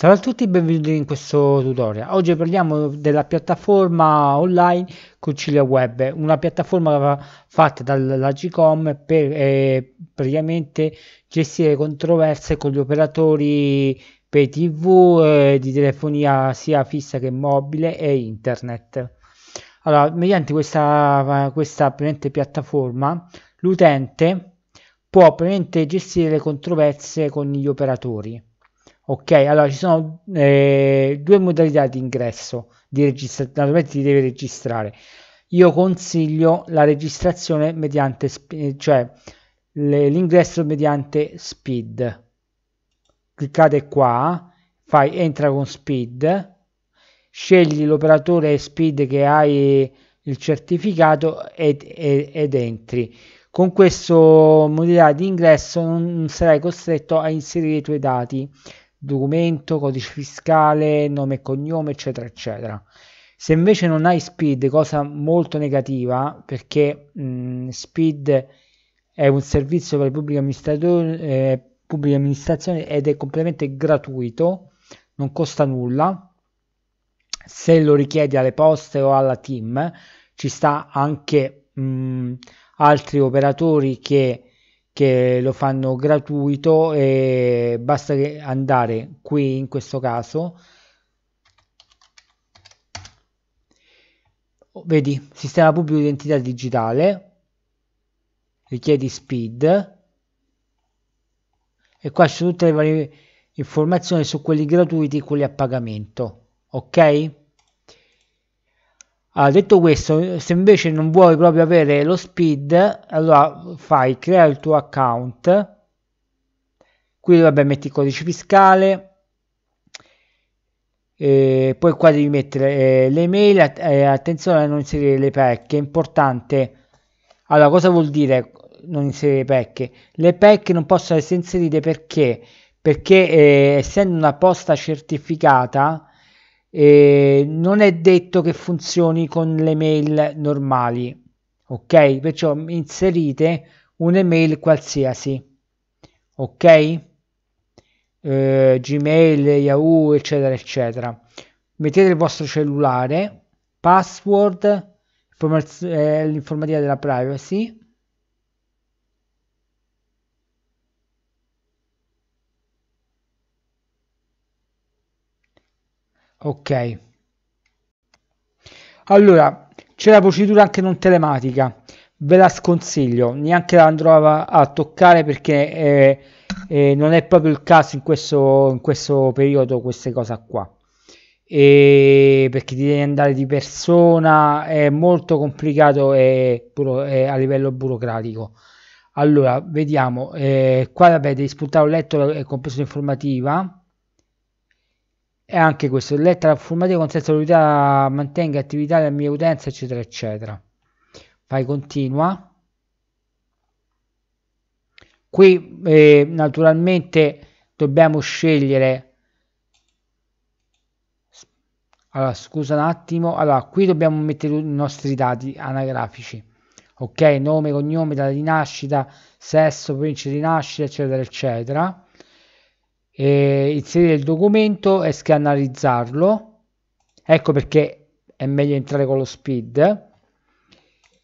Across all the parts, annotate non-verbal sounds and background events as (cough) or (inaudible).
Salve a tutti e benvenuti in questo tutorial. Oggi parliamo della piattaforma online Concilia Web, una piattaforma fatta dalla Gcom per eh, praticamente gestire controverse con gli operatori per TV eh, di telefonia sia fissa che mobile e internet. Allora, mediante questa, questa piattaforma l'utente può gestire le controverse con gli operatori Ok, allora ci sono eh, due modalità di ingresso di registrazione, naturalmente ti devi registrare. Io consiglio la registrazione mediante, eh, cioè le, l'ingresso mediante speed. Cliccate qua, fai entra con speed, scegli l'operatore speed che hai eh, il certificato ed, ed, ed entri. Con questo modalità di ingresso non sarai costretto a inserire i tuoi dati documento, codice fiscale, nome e cognome, eccetera, eccetera. Se invece non hai Speed, cosa molto negativa, perché mh, mm, Speed è un servizio per le pubbliche amministrazioni, eh, pubbliche amministrazioni ed è completamente gratuito, non costa nulla. Se lo richiedi alle poste o alla team, ci sta anche mh, mm, altri operatori che che lo fanno gratuito e basta andare qui in questo caso oh, vedi sistema pubblico identità digitale richiedi speed e qua c'è tutte le varie informazioni su quelli gratuiti e quelli a pagamento ok allora, detto questo, se invece non vuoi proprio avere lo speed, allora fai, crea il tuo account, qui vabbè metti il codice fiscale, eh, poi qua devi mettere eh, le mail, eh, attenzione a non inserire le pack, è importante. Allora, cosa vuol dire non inserire le pack? Le pack non possono essere inserite perché? Perché eh, essendo una posta certificata, eh, non è detto che funzioni con le mail normali ok perciò inserite un'email qualsiasi ok eh, gmail yahoo eccetera eccetera mettete il vostro cellulare password eh, l'informativa della privacy ok allora c'è la procedura anche non telematica ve la sconsiglio neanche la andrò a, a toccare perché eh, eh, non è proprio il caso in questo, in questo periodo queste cose qua e perché ti devi andare di persona è molto complicato e puro, è a livello burocratico allora vediamo eh, qua vabbè devi spuntare un letto e compreso informativa e anche questo, lettera formativa consente all'unità mantenga attività della mia utenza, eccetera, eccetera. Fai continua. Qui eh, naturalmente dobbiamo scegliere allora scusa un attimo allora qui dobbiamo mettere i nostri dati anagrafici ok nome cognome data di nascita sesso provincia di nascita eccetera eccetera eh, inserire il documento e scanalizzarlo ecco perché è meglio entrare con lo speed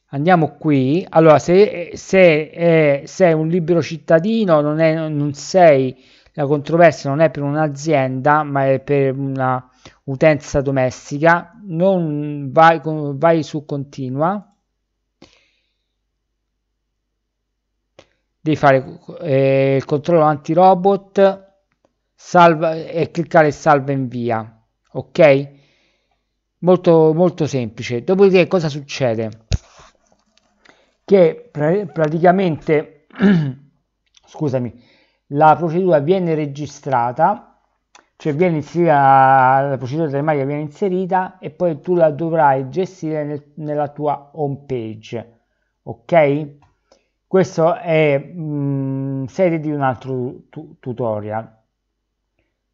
andiamo qui allora se, se, eh, sei un libero cittadino non, è, non sei la controversia non è per un'azienda ma è per una utenza domestica non vai, vai su continua devi fare eh, il controllo anti robot salva e cliccare salva invia ok molto molto semplice dopodiché cosa succede che pra praticamente (clears throat) scusami la procedura viene registrata cioè viene inserita la procedura telematica viene inserita e poi tu la dovrai gestire nel, nella tua home page ok questo è mh, mm, sede di un altro tu tutorial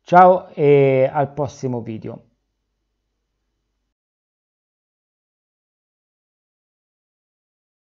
Ciao e al prossimo video.